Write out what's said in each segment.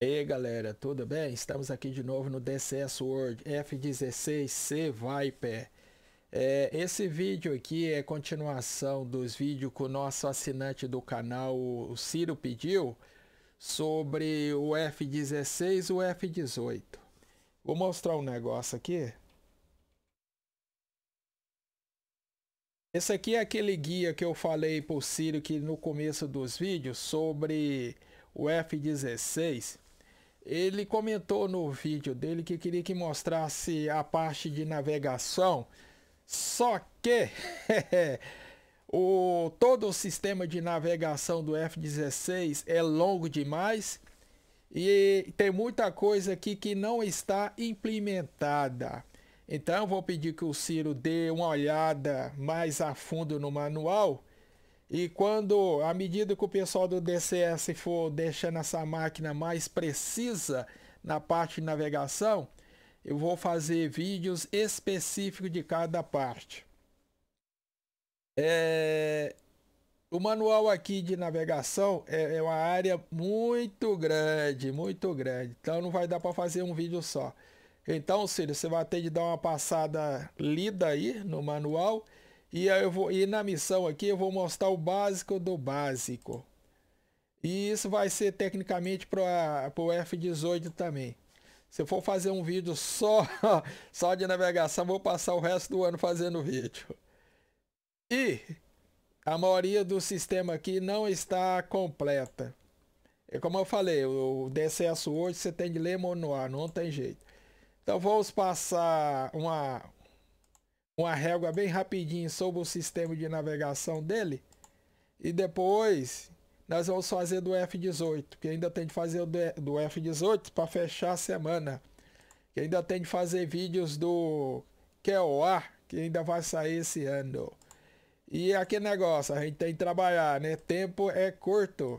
E aí galera, tudo bem? Estamos aqui de novo no DCS World F16C Viper é, Esse vídeo aqui é continuação dos vídeos que o nosso assinante do canal, o Ciro, pediu Sobre o F16 e o F18 Vou mostrar um negócio aqui Esse aqui é aquele guia que eu falei para o Ciro que no começo dos vídeos sobre o F-16 ele comentou no vídeo dele que queria que mostrasse a parte de navegação, só que o, todo o sistema de navegação do F-16 é longo demais e tem muita coisa aqui que não está implementada. Então eu vou pedir que o Ciro dê uma olhada mais a fundo no manual e quando, à medida que o pessoal do DCS for deixando essa máquina mais precisa na parte de navegação, eu vou fazer vídeos específicos de cada parte. É... O manual aqui de navegação é, é uma área muito grande, muito grande. Então não vai dar para fazer um vídeo só. Então, Círio, você vai ter de dar uma passada lida aí no manual e, eu vou, e na missão aqui eu vou mostrar o básico do básico. E isso vai ser tecnicamente para o F18 também. Se eu for fazer um vídeo só, só de navegação, vou passar o resto do ano fazendo vídeo. E a maioria do sistema aqui não está completa. É como eu falei, o DCS hoje você tem de ler manual, não tem jeito. Então vamos passar uma, uma régua bem rapidinho sobre o sistema de navegação dele. E depois nós vamos fazer do F18, que ainda tem de fazer do F18 para fechar a semana. Que ainda tem de fazer vídeos do QOA, que ainda vai sair esse ano. E é aquele negócio, a gente tem que trabalhar, né? Tempo é curto.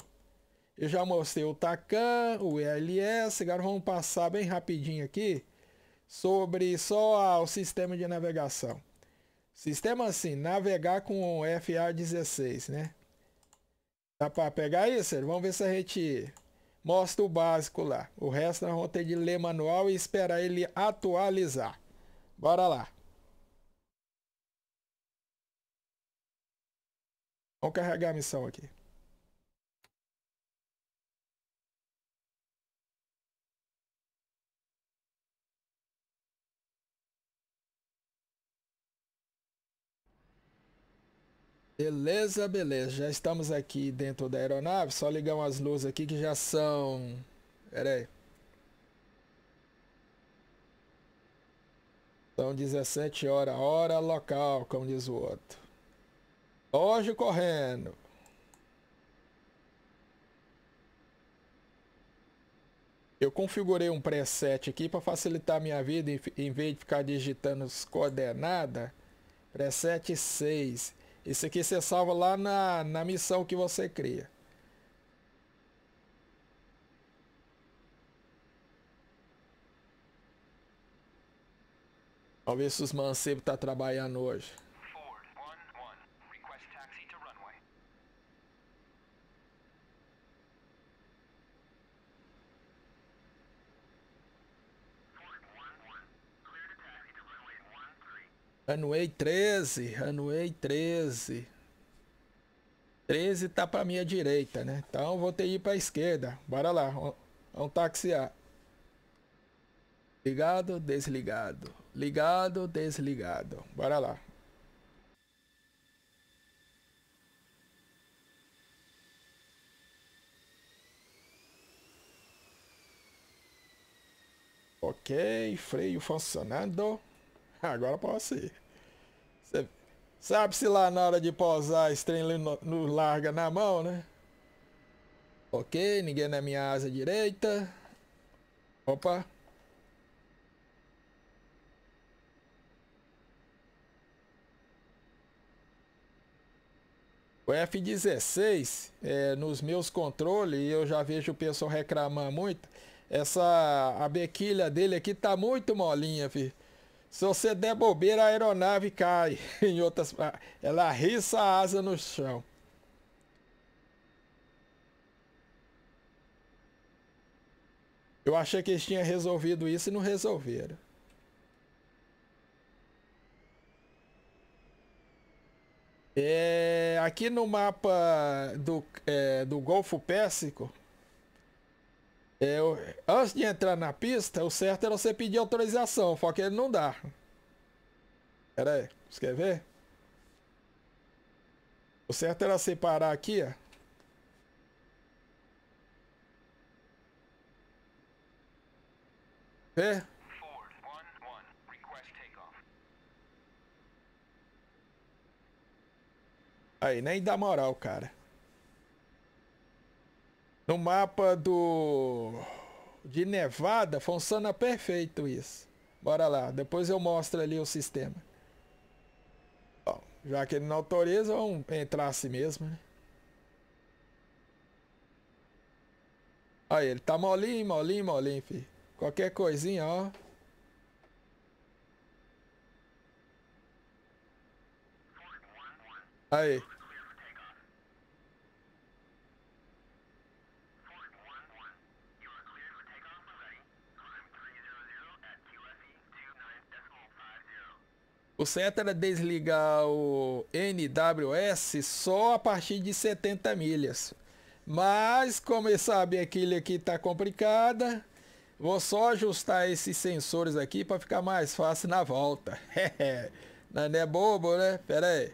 Eu já mostrei o TACAN, o ELS, agora vamos passar bem rapidinho aqui sobre só o sistema de navegação. Sistema assim, navegar com FA16, né? Dá para pegar isso? Vamos ver se a gente mostra o básico lá. O resto nós vamos ter de ler manual e esperar ele atualizar. Bora lá. Vamos carregar a missão aqui. Beleza, beleza. Já estamos aqui dentro da aeronave. Só ligar umas luzes aqui que já são... Pera aí. São 17 horas. Hora local, como diz o outro. Loja correndo. Eu configurei um preset aqui para facilitar a minha vida. Em vez de ficar digitando as coordenadas. Preset 6. Isso aqui você salva lá na, na missão que você cria. Talvez os mancebos tá trabalhando hoje. Anuei 13, anuei 13. 13 tá pra minha direita, né? Então vou ter que ir pra esquerda. Bora lá, vamos taxiar. Ligado, desligado. Ligado, desligado. Bora lá. Ok, freio funcionando. Agora posso ir. Sabe-se lá na hora de posar, esse no, no larga na mão, né? Ok, ninguém na minha asa direita. Opa. O F16, é, nos meus controles, eu já vejo o pessoal reclamar muito, essa a bequilha dele aqui tá muito molinha, filho. Se você der bobeira, a aeronave cai. Em outras, ela riça a asa no chão. Eu achei que eles tinham resolvido isso e não resolveram. É, aqui no mapa do, é, do Golfo Pérsico, é, antes de entrar na pista, o certo era você pedir autorização, só que ele não dá. Pera aí, você quer ver? O certo era separar aqui, ó. Vê? Aí, nem dá moral, cara no mapa do de Nevada, funciona perfeito isso. Bora lá, depois eu mostro ali o sistema. Bom, já que ele não autoriza, vamos entrar assim mesmo, né? Aí, ele tá molinho, molinho, molinho, filho. Qualquer coisinha, ó. Aí. O certo era desligar o NWS só a partir de 70 milhas. Mas, como eu sabia que aqui está complicada, vou só ajustar esses sensores aqui para ficar mais fácil na volta. Não é bobo, né? Pera aí.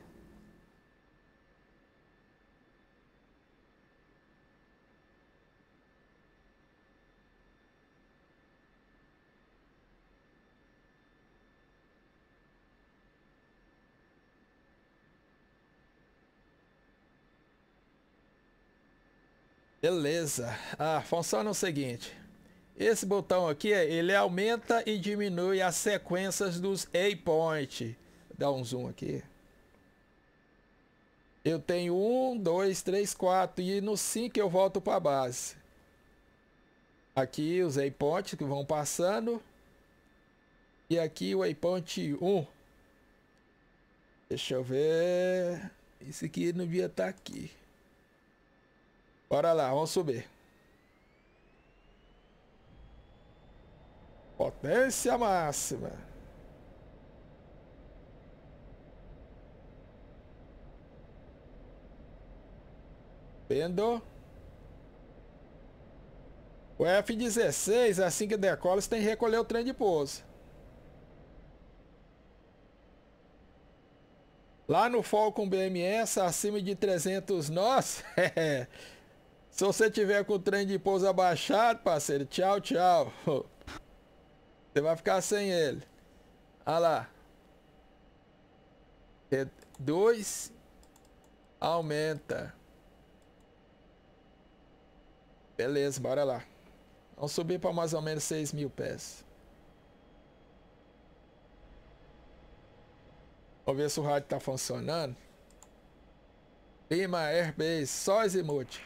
Beleza. A ah, funciona o seguinte. Esse botão aqui, é, ele aumenta e diminui as sequências dos waypoint. Dá um zoom aqui. Eu tenho um, dois, três, quatro e no 5 eu volto para a base. Aqui os waypoints que vão passando. E aqui o waypoint 1. Um. Deixa eu ver. Esse aqui não devia estar tá aqui. Bora lá, vamos subir. Potência máxima. Vendo. O F-16, assim que decola, você tem que recolher o trem de pouso. Lá no Falcon BMS, acima de 300 nós, é, se você tiver com o trem de pouso abaixado, parceiro, tchau, tchau. Você vai ficar sem ele. Olha lá. É dois. Aumenta. Beleza, bora lá. Vamos subir para mais ou menos 6 mil pés. Vamos ver se o rádio tá funcionando. Lima Airbase, só Zimuth.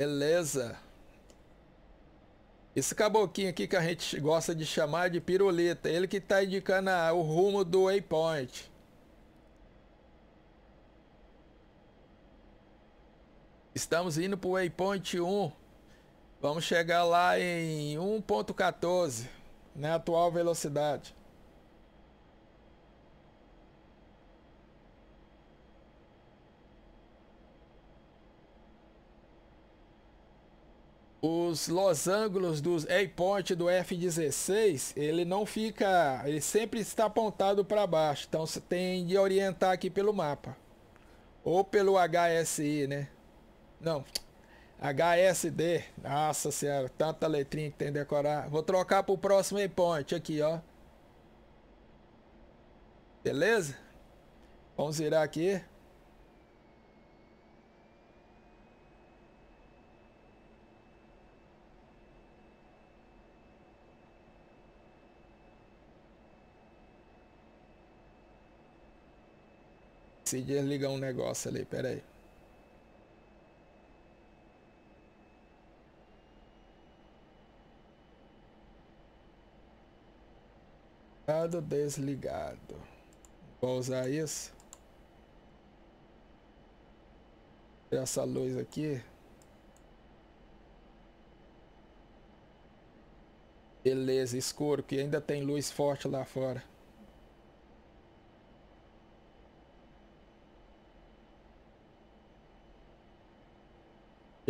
Beleza. Esse caboclinho aqui que a gente gosta de chamar de piruleta. Ele que está indicando o rumo do waypoint. Estamos indo para o waypoint 1. Vamos chegar lá em 1.14, na né, atual velocidade. os losangulos dos airport do F-16, ele não fica, ele sempre está apontado para baixo, então você tem de orientar aqui pelo mapa. Ou pelo HSI, né? Não, HSD. Nossa senhora, tanta letrinha que tem que decorar. Vou trocar para o próximo airpoint aqui, ó. Beleza? Vamos virar aqui. Se desligar um negócio ali, peraí. Ligado, desligado. Vou usar isso. essa luz aqui. Beleza, escuro, que ainda tem luz forte lá fora.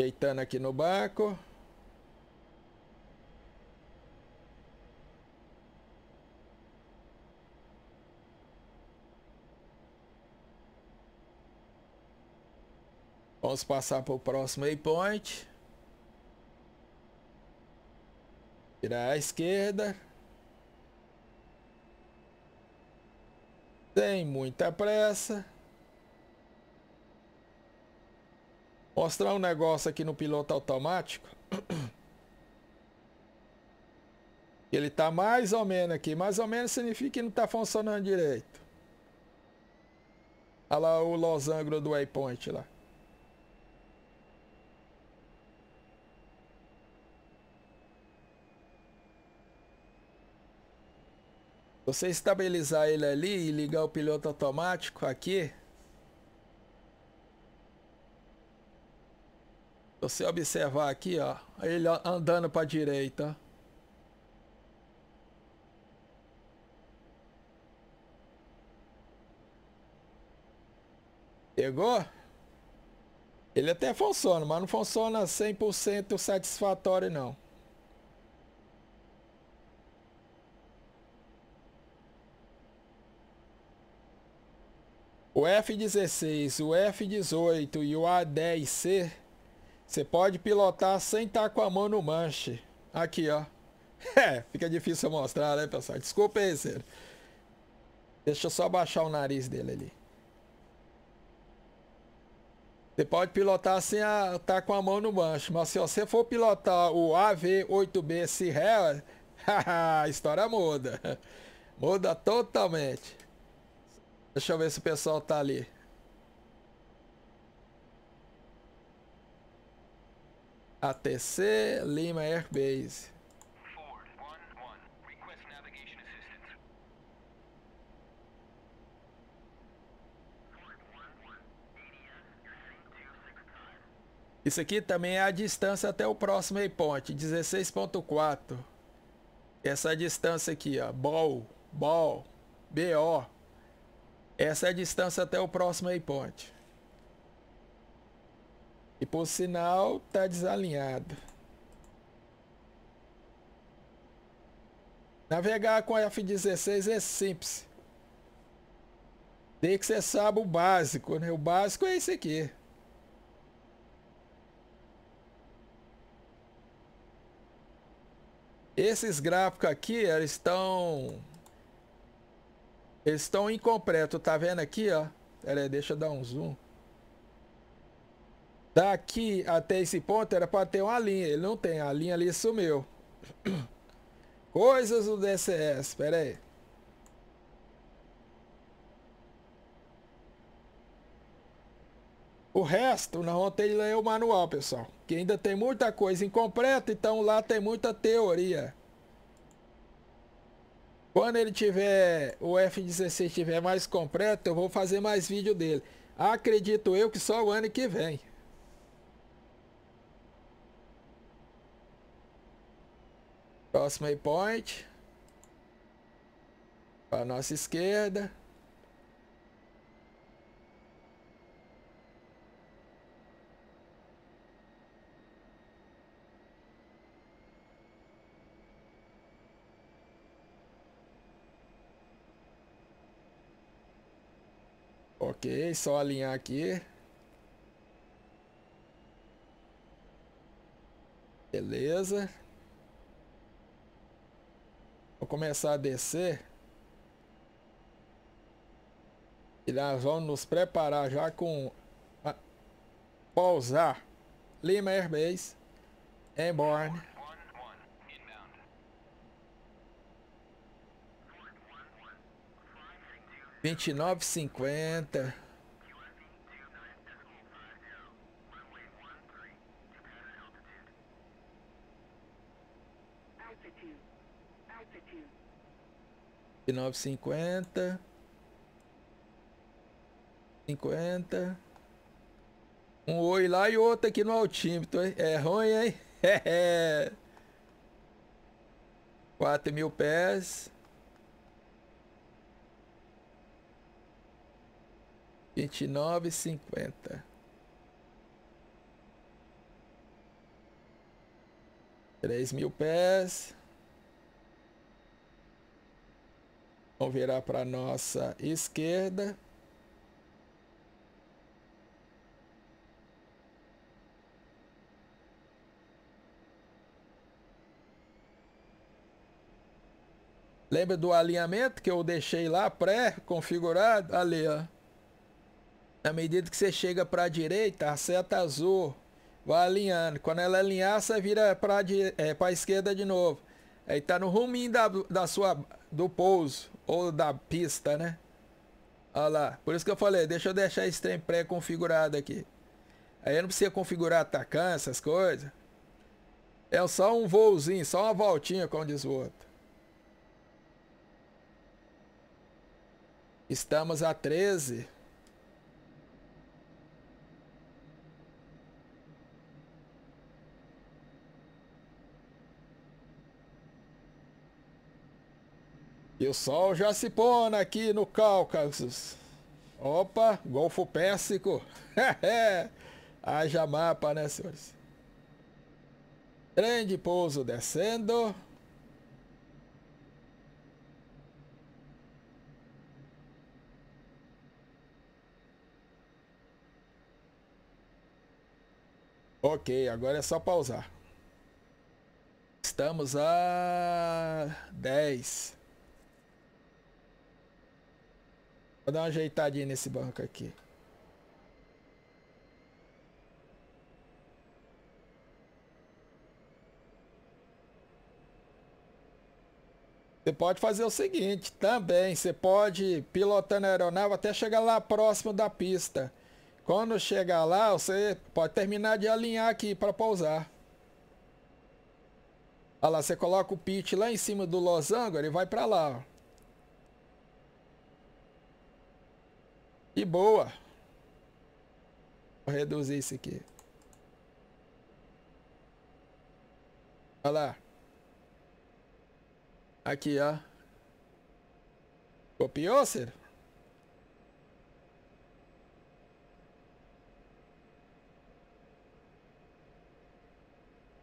Deitando aqui no banco. Vamos passar para o próximo waypoint. Virar à esquerda. Sem muita pressa. Mostrar um negócio aqui no piloto automático. Ele está mais ou menos aqui. Mais ou menos significa que não está funcionando direito. Olha lá o losango do waypoint lá. Você estabilizar ele ali e ligar o piloto automático aqui, você observar aqui, ó, ele andando para a direita. Pegou? Ele até funciona, mas não funciona 100% satisfatório não. O F-16, o F-18 e o A-10C você pode pilotar sem estar tá com a mão no manche. Aqui, ó. É, fica difícil mostrar, né, pessoal? Desculpa aí, Ciro. Deixa eu só baixar o nariz dele ali. Você pode pilotar sem estar tá com a mão no manche, mas se você for pilotar o AV-8B Sirrel, a história muda. Muda totalmente. Deixa eu ver se o pessoal tá ali. ATC Lima Airbase. Isso aqui também é a distância até o próximo waypoint, 16.4. Essa distância aqui, ó, BOL, ball, BO. Essa é a distância até o próximo waypoint. E por sinal, tá desalinhado. Navegar com F-16 é simples. Tem que você sabe o básico, né? O básico é esse aqui. Esses gráficos aqui, eles estão... Eles estão incompletos, tá vendo aqui, ó? Pera aí, deixa eu dar um zoom. Daqui até esse ponto era para ter uma linha. Ele não tem. A linha ali sumiu. Coisas do DCS. Pera aí. O resto, na ontem ele que o manual, pessoal. Que ainda tem muita coisa incompleta, então lá tem muita teoria. Quando ele tiver, o F-16 tiver mais completo, eu vou fazer mais vídeo dele. Acredito eu que só o ano que vem. Próximo waypoint. Para a nossa esquerda. Ok, só alinhar aqui. Beleza. Vou começar a descer. E nós vamos nos preparar já com a... pousar Lima Air Base, Vinte e nove cinquenta. Altitude nove cinquenta cinquenta Um oi lá e outro aqui no altímetro. É ruim, hein? quatro mil pés. vinte e nove cinquenta Três mil pés. Vamos virar para nossa esquerda. Lembra do alinhamento que eu deixei lá pré-configurado? Ali, ó. Na medida que você chega para a direita, a seta azul vai alinhando. Quando ela alinhar, você vira para é, a esquerda de novo. Aí tá no ruminho da, da sua do pouso ou da pista, né? Olha lá. Por isso que eu falei, deixa eu deixar esse trem pré-configurado aqui. Aí eu não precisa configurar atacante, essas coisas. É só um voozinho, só uma voltinha, como diz o outro. Estamos a 13. E o sol já se pôs aqui no Cáucaso. Opa, Golfo Pérsico. Haja mapa, né, senhores? Grande pouso descendo. Ok, agora é só pausar. Estamos a 10. Vou dar uma ajeitadinha nesse banco aqui. Você pode fazer o seguinte também, você pode pilotando a aeronave até chegar lá próximo da pista. Quando chegar lá, você pode terminar de alinhar aqui para pousar. Olha lá, você coloca o pitch lá em cima do losango, ele vai para lá. Ó. E boa. Vou reduzir isso aqui. Olha lá. Aqui, ó. Copiou, ser?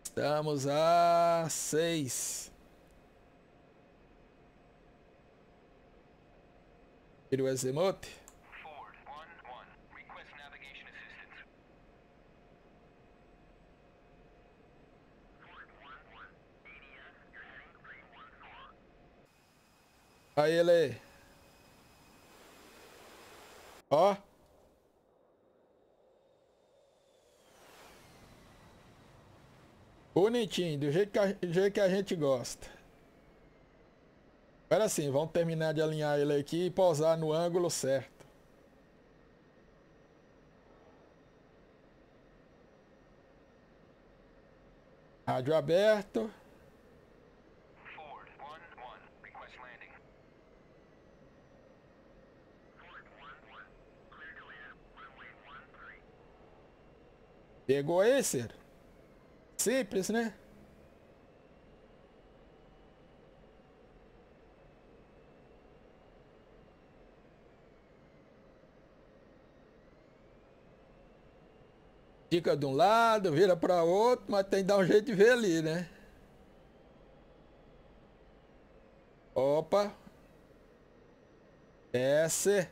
Estamos a seis. Tira o azimuth. Aí ele... Ó. Bonitinho, do jeito, que a, do jeito que a gente gosta. Agora sim, vamos terminar de alinhar ele aqui e pousar no ângulo certo. Rádio aberto. Pegou aí, Ciro? Simples, né? Fica de um lado, vira para outro, mas tem que dar um jeito de ver ali, né? Opa. Desce.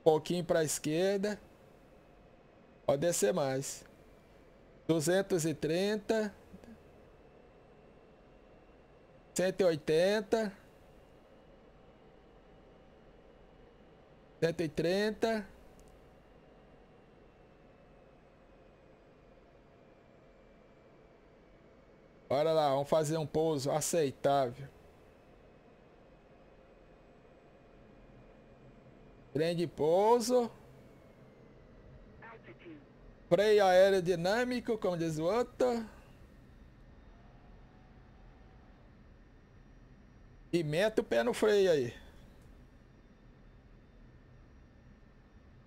Um pouquinho para a esquerda. Pode descer mais. 230. 180. 130. 130. Bora lá, vamos fazer um pouso aceitável. Trem de pouso. Freio aerodinâmico, como diz o outro. E mete o pé no freio aí.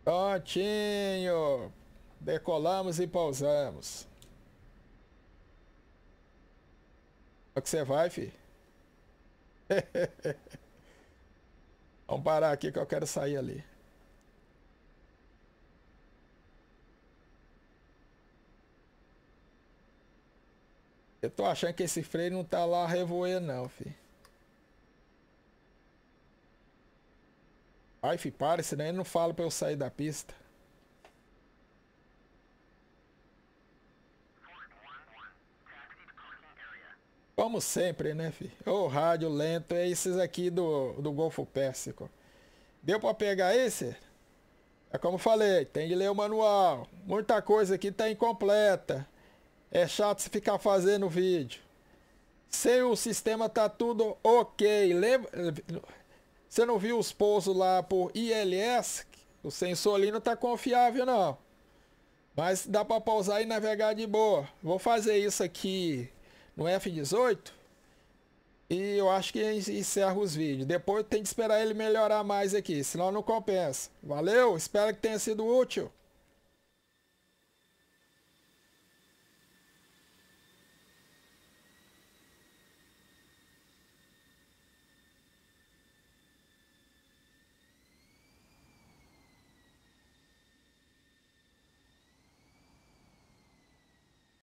Prontinho. Decolamos e pausamos. O que você vai, filho? Vamos parar aqui que eu quero sair ali. Eu tô achando que esse freio não tá lá revoer não, fi. Ai, fi, para, senão ele não fala pra eu sair da pista. Como sempre, né, fi? O rádio lento é esses aqui do, do Golfo Pérsico. Deu pra pegar esse? É como falei, tem de ler o manual. Muita coisa aqui tá incompleta. É chato se ficar fazendo vídeo. o sistema tá tudo ok. Lembra... Você não viu os pousos lá por ILS? O não tá confiável não. Mas dá para pausar e navegar de boa. Vou fazer isso aqui no F18. E eu acho que encerro os vídeos. Depois tem que esperar ele melhorar mais aqui, senão não compensa. Valeu, espero que tenha sido útil.